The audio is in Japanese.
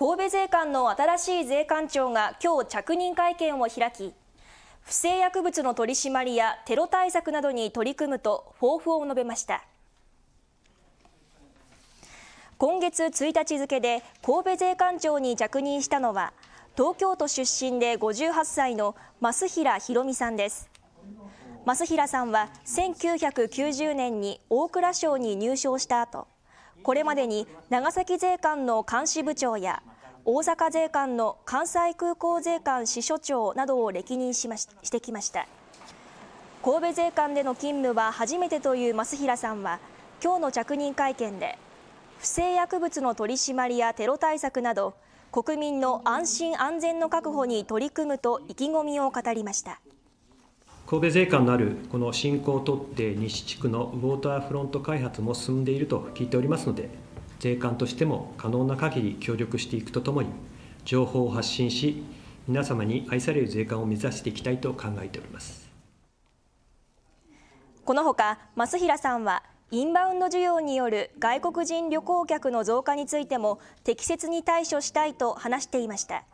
神戸税関の新しい税関長が今日着任会見を開き不正薬物の取り締まりやテロ対策などに取り組むと抱負を述べました今月1日付で神戸税関長に着任したのは東京都出身で58歳の増平博美さんです増平さんは1990年に大蔵省に入省した後これまでに長崎税関の監視部長や大阪税関の関西空港税関支所長などを歴任しまししてきました神戸税関での勤務は初めてという増平さんは今日の着任会見で不正薬物の取り締まりやテロ対策など国民の安心安全の確保に取り組むと意気込みを語りました神戸税関のあるこの新興特定西地区のウォーターフロント開発も進んでいると聞いておりますので税関としても可能な限り協力していくとともに、情報を発信し、皆様に愛される税関を目指していきたいと考えておりますこのほか、増平さんは、インバウンド需要による外国人旅行客の増加についても適切に対処したいと話していました。